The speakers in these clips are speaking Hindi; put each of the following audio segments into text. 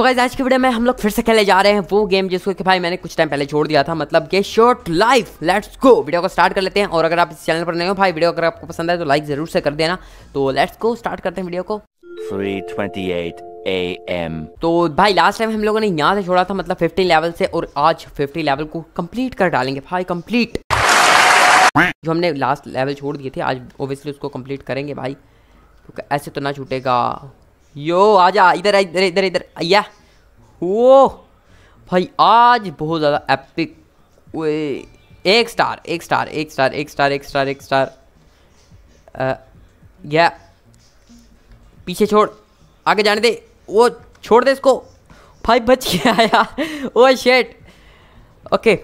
सो तो गाइज आज की वीडियो में हम लोग फिर से खेले जा रहे हैं वो गेम जिसको कि भाई मैंने कुछ टाइम पहले छोड़ दिया था मतलब के short life let's go video को स्टार्ट कर लेते हैं और अगर आप इस चैनल पर नहीं हो भाई वीडियो अगर आपको पसंद आए तो लाइक जरूर से कर देना तो लेट्स गो स्टार्ट करते हैं वीडियो को ए एम तो भाई लास्ट टाइम हम लोगों ने यहाँ से छोड़ा था मतलब 50 लेवल से और आज 50 लेवल को कंप्लीट कर डालेंगे भाई कंप्लीट जो हमने लास्ट लेवल छोड़ दिए थे आज ओबियसली उसको कंप्लीट करेंगे भाई तो ऐसे तो ना छूटेगा यो आजा इधर इधर इधर इधर आया वो भाई आज बहुत ज़्यादा एपिक वे एक स्टार एक स्टार एक स्टार एक स्टार एक स्टार एक स्टार या पीछे छोड़ आगे जाने दे वो छोड़ दे इसको भाई बच गया यार ओ शेट ओके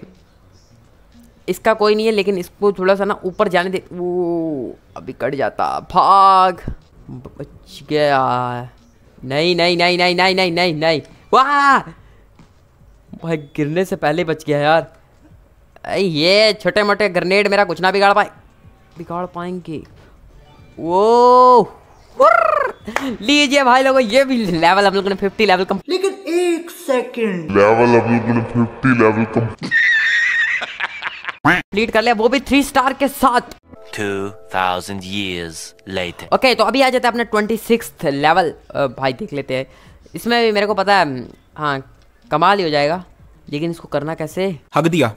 इसका कोई नहीं है लेकिन इसको थोड़ा सा ना ऊपर जाने दे वो अभी कट जाता भाग बच गया नहीं नहीं नहीं नहीं नहीं नहीं नहीं नहीं वाह भाई गिरने से पहले बच गया यार ये छोटे मोटे ग्रेनेड मेरा कुछ ना बिगाड़ पाए बिगाड़ पाएंगे वो लीजिए भाई लोगों ये भी लेवल हम लोगों ने फिफ्टी लेवल कम लेकिन एक सेकंड लेवल हम लोगों ने फिफ्टी लेवल कम कंप्लीट कर लिया वो भी थ्री स्टार के साथ 2000 years later. ओके okay, तो अभी आ जाते है अपना ट्वेंटी लेवल भाई देख लेते हैं इसमें भी मेरे को पता है हाँ कमाल ही हो जाएगा लेकिन इसको करना कैसे हक दिया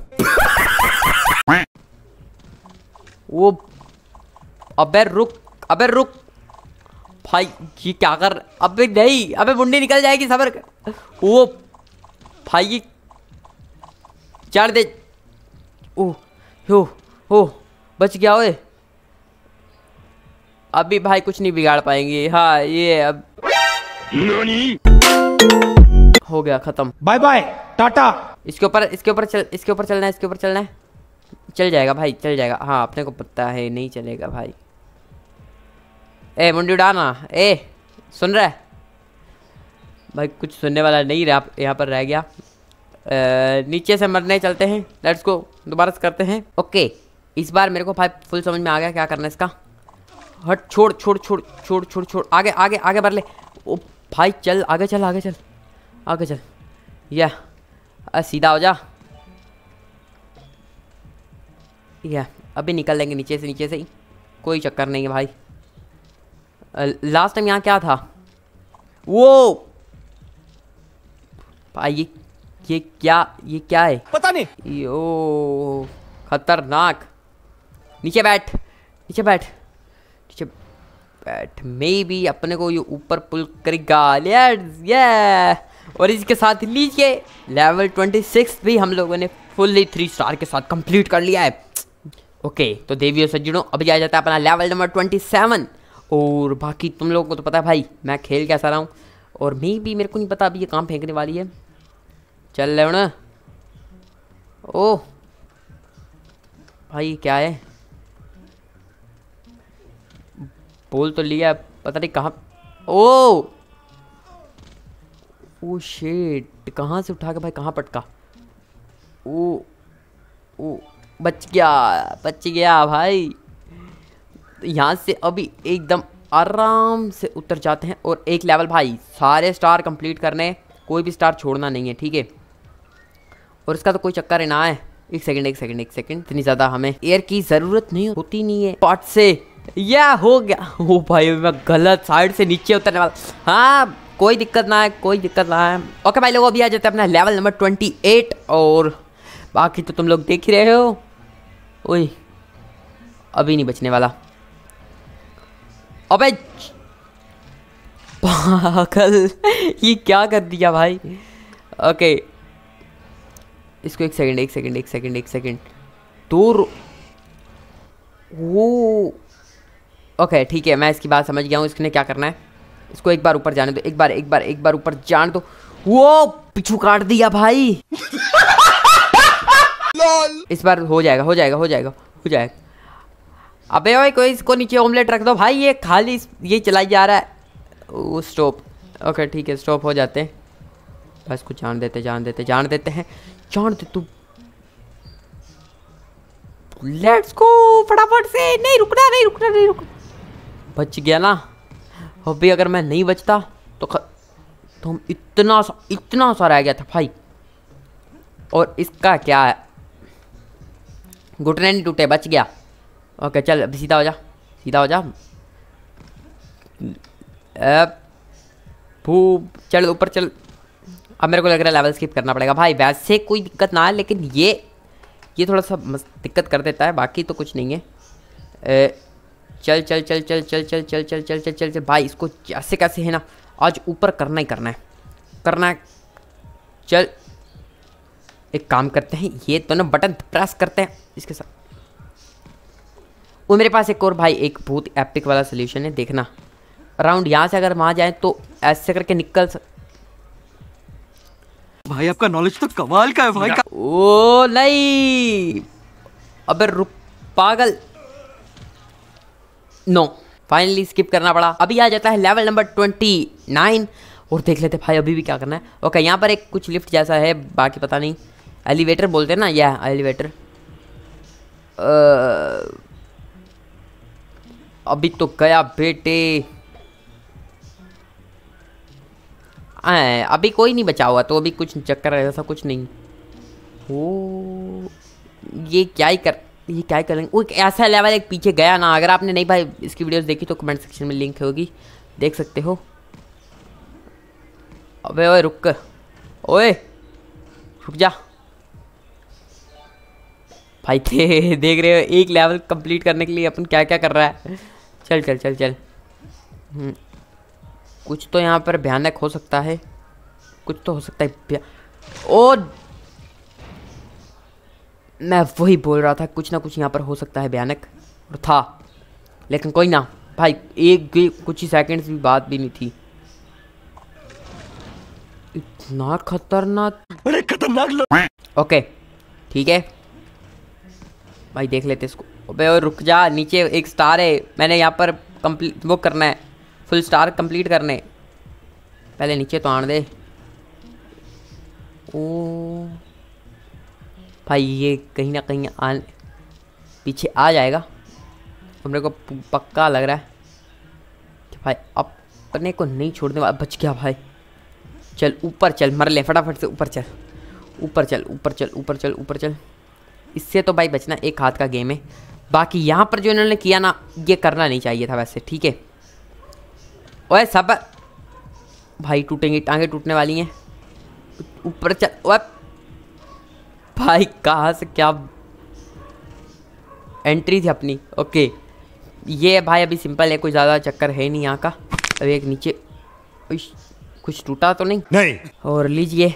वो अबे रुक अबे रुक भाई ये क्या कर अबे नहीं अबे मुंडी निकल जाएगी सबर वो भाई चढ़ दे ओ हो हो बच गया ओए अभी भाई कुछ नहीं बिगाड़ पाएंगे हाँ ये अब हो गया खत्म बाय बाय टाटा इसके ऊपर इसके ऊपर चल इसके ऊपर चलना है इसके ऊपर चलना है चल जाएगा भाई चल जाएगा हाँ अपने को पता है नहीं चलेगा भाई ए मुंडी उड़ाना ए सुन रहा है भाई कुछ सुनने वाला नहीं रहा यहाँ पर रह गया आ, नीचे से मरने चलते हैं लेट्स को दोबारा से करते हैं ओके इस बार मेरे को भाई फुल समझ में आ गया क्या करना है इसका हट छोड़ छोड़ छोड़ छोड़ छोड़ छोड़ आगे आगे आगे बढ़ ले ओ भाई चल आगे चल आगे चल आगे चल यह सीधा हो जा या अभी निकल लेंगे नीचे से नीचे से ही कोई चक्कर नहीं है भाई लास्ट टाइम यहाँ क्या था वो भाई ये ये क्या ये क्या है पता नहीं यो खतरनाक नीचे बैठ नीचे बैठ नीचे बैठ मे बी अपने को ये ऊपर पुल करेगा ये और इसके साथ लीजिए लेवल ट्वेंटी सिक्स भी हम लोगों ने फुल्ली थ्री स्टार के साथ कंप्लीट कर लिया है ओके तो देवी और सज्जनों अभी आ जाता है अपना लेवल नंबर ट्वेंटी सेवन और बाकी तुम लोगों को तो पता है भाई मैं खेल कैसा रहा हूँ और मे भी मेरे को नहीं पता अभी ये काम फेंकने वाली है चल रहे हो ना ओह भाई क्या है पोल तो लिया पता नहीं कहाँ ओ ओ शेट कहाँ से उठा के भाई कहाँ पटका ओ ओ बच गया बच गया भाई यहाँ से अभी एकदम आराम से उतर जाते हैं और एक लेवल भाई सारे स्टार कंप्लीट करने कोई भी स्टार छोड़ना नहीं है ठीक है और इसका तो कोई चक्कर ना है एक सेकंड एक सेकंड एक सेकंड इतनी ज़्यादा हमें एयर की ज़रूरत नहीं होती नहीं है पार्ट से या हो गया ओ भाई मैं गलत साइड से नीचे उतरने वाला हाँ कोई दिक्कत ना है कोई दिक्कत ना है ओके भाई लोग अभी आ जाते हैं अपना लेवल नंबर ट्वेंटी एट और बाकी तो तुम लोग देख ही रहे हो ओए अभी नहीं बचने वाला अबे पागल ये क्या कर दिया भाई ओके इसको एक सेकंड एक सेकंड एक सेकंड एक सेकंड दूर वो ओके ठीक है मैं इसकी बात समझ गया हूँ इसने क्या करना है इसको एक बार ऊपर जाने दो एक बार एक बार एक बार ऊपर जान दो वो पिछू काट दिया भाई इस बार हो जाएगा हो जाएगा हो जाएगा हो जाएगा अबे भाई कोई इसको नीचे ऑमलेट रख दो भाई ये खाली ये चलाई जा रहा है वो स्टॉप ओके ठीक है स्टॉप हो जाते हैं बस कुछ जान देते जान देते जान देते हैं जान दे तू लेट्स गो फटाफट से नहीं रुकना नहीं रुकना नहीं रुकना बच गया ना भी अगर मैं नहीं बचता तो ख... तो हम इतना सा इतना सा रह गया था भाई और इसका क्या है घुटने नहीं टूटे बच गया ओके चल अभी सीधा हो जा सीधा हो जा चल ऊपर चल अब मेरे को लग रहा है लेवल स्किप करना पड़ेगा भाई वैसे कोई दिक्कत ना है लेकिन ये ये थोड़ा सा दिक्कत कर देता है बाकी तो कुछ नहीं है ए, चल चल चल चल चल चल चल चल चल चल चल चल भाई इसको कैसे कैसे है ना आज ऊपर करना ही करना है करना है चल एक काम करते हैं ये तो ना बटन प्रेस करते हैं इसके साथ वो मेरे पास एक और भाई एक बहुत एपिक वाला सोल्यूशन है देखना अराउंड यहाँ से अगर वहाँ जाए तो ऐसे करके निकल सक भाई आपका नॉलेज तो कमाल का है भाई का। ओ नहीं अबे रुक पागल नो फाइनली स्किप करना पड़ा अभी आ जाता है लेवल नंबर ट्वेंटी नाइन और देख लेते भाई अभी भी क्या करना है ओके यहाँ पर एक कुछ लिफ्ट जैसा है बाकी पता नहीं एलिवेटर बोलते हैं ना यह एलिवेटर अभी तो गया बेटे आ, अभी कोई नहीं बचा हुआ तो अभी कुछ चक्कर ऐसा कुछ नहीं ओ ये क्या ही कर ये क्या करेंगे वो ऐसा लेवल एक पीछे गया ना अगर आपने नहीं भाई इसकी वीडियोस देखी तो कमेंट सेक्शन में लिंक होगी देख सकते हो अबे ओए रुक कर ओए रुक जा भाई थे देख रहे हो एक लेवल कंप्लीट करने के लिए अपन क्या क्या कर रहा है चल चल चल चल हम्म। कुछ तो यहाँ पर भयानक हो सकता है कुछ तो हो सकता है ओ मैं वही बोल रहा था कुछ ना कुछ यहाँ पर हो सकता है भयानक और था लेकिन कोई ना भाई एक कुछ ही सेकेंड्स भी बात भी नहीं थी इतना खतरनाक अरे खतरनाक ओके ठीक है भाई देख लेते इसको अबे और रुक जा नीचे एक स्टार है मैंने यहाँ पर कंप्लीट वो करना है फुल स्टार कंप्लीट करने पहले नीचे तो आ दे ओ भाई ये कहीं ना कहीं आ पीछे आ जाएगा हमने को पक्का लग रहा है कि भाई अपने को नहीं छोड़ने वाला बच गया भाई चल ऊपर चल मर ले फटाफट से ऊपर चल ऊपर चल ऊपर चल ऊपर चल ऊपर चल इससे तो भाई बचना एक हाथ का गेम है बाकी यहाँ पर जो इन्होंने किया ना ये करना नहीं चाहिए था वैसे ठीक है ओए सब भाई टूटेंगी टांगे टूटने वाली हैं ऊपर चल ओए भाई कहाँ से क्या एंट्री थी अपनी ओके ये भाई अभी सिंपल है कोई ज़्यादा चक्कर है नहीं यहाँ का अभी एक नीचे कुछ टूटा तो नहीं नहीं और लीजिए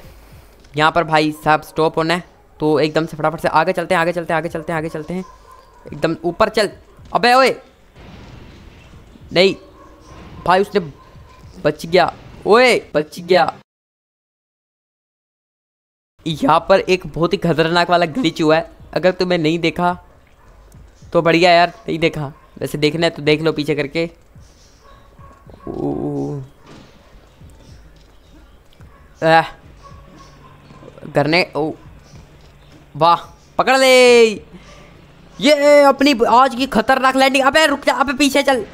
यहाँ पर भाई साहब स्टॉप होना है तो एकदम से फटाफट से आगे चलते हैं आगे चलते हैं आगे चलते हैं आगे चलते हैं एकदम ऊपर चल अबे ओए नहीं भाई उसने बच गया ओए बच गया यहाँ पर एक बहुत ही खतरनाक वाला ग्लिच हुआ है अगर तुम्हें नहीं देखा तो बढ़िया यार नहीं देखा वैसे देखना है तो देख लो पीछे करके करने ओ वाह पकड़ ले ये अपनी आज की खतरनाक लैंडिंग अबे रुक जा अबे पीछे चल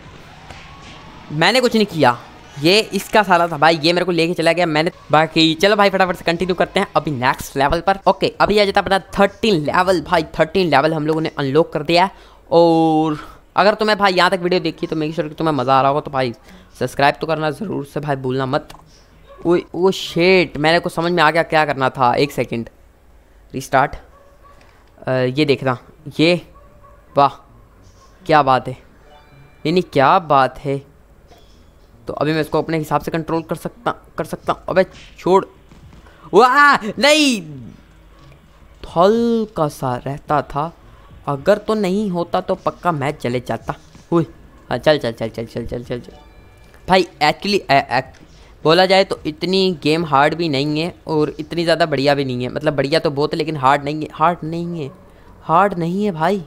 मैंने कुछ नहीं किया ये इसका साला था भाई ये मेरे को लेके चला गया मैंने बाकी चलो भाई फटाफट से कंटिन्यू करते हैं अभी नेक्स्ट लेवल पर ओके अभी आ जाता पता थर्टीन लेवल भाई थर्टीन लेवल हम लोगों ने अनलॉक कर दिया और अगर तुम्हें भाई यहाँ तक वीडियो देखी तो मेक श्योर कि तुम्हें मज़ा आ रहा होगा तो भाई सब्सक्राइब तो करना ज़रूर से भाई भूलना मत वो वो शेट मेरे को समझ में आ गया क्या करना था एक सेकेंड रिस्टार्ट ये देखना ये वाह क्या बात है यानी नहीं क्या बात है तो अभी मैं इसको अपने हिसाब से कंट्रोल कर सकता कर सकता हूँ अबे छोड़ वाह नहीं हल्का सा रहता था अगर तो नहीं होता तो पक्का मैच चले जाता हुई हाँ चल चल चल चल चल चल चल चल भाई एक्चुअली बोला जाए तो इतनी गेम हार्ड भी नहीं है और इतनी ज़्यादा बढ़िया भी नहीं है मतलब बढ़िया तो बहुत है लेकिन हार्ड नहीं है हार्ड नहीं है हार्ड नहीं है भाई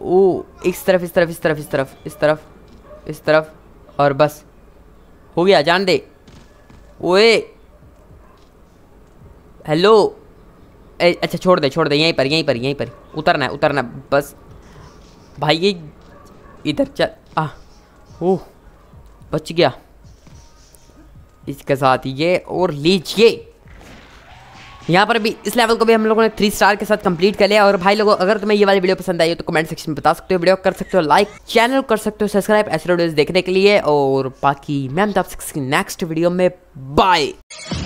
ओ इस तरफ इस तरफ इस तरफ इस तरफ इस तरफ इस तरफ और बस हो गया जान दे ओए हेलो ए, अच्छा छोड़ दे छोड़ दे यहीं पर यहीं पर यहीं पर उतरना है उतरना है, बस भाई ये इधर चल आ ओ बच गया इसके साथ ये और लीजिए यहाँ पर भी इस लेवल को भी हम लोगों ने थ्री स्टार के साथ कंप्लीट कर लिया और भाई लोगों अगर तुम्हें ये वाली वीडियो पसंद आई हो तो कमेंट सेक्शन में बता सकते हो वीडियो कर सकते हो लाइक चैनल कर सकते हो सब्सक्राइब ऐसे वीडियोज देखने के लिए और बाकी मैम तो आप नेक्स्ट वीडियो में बाय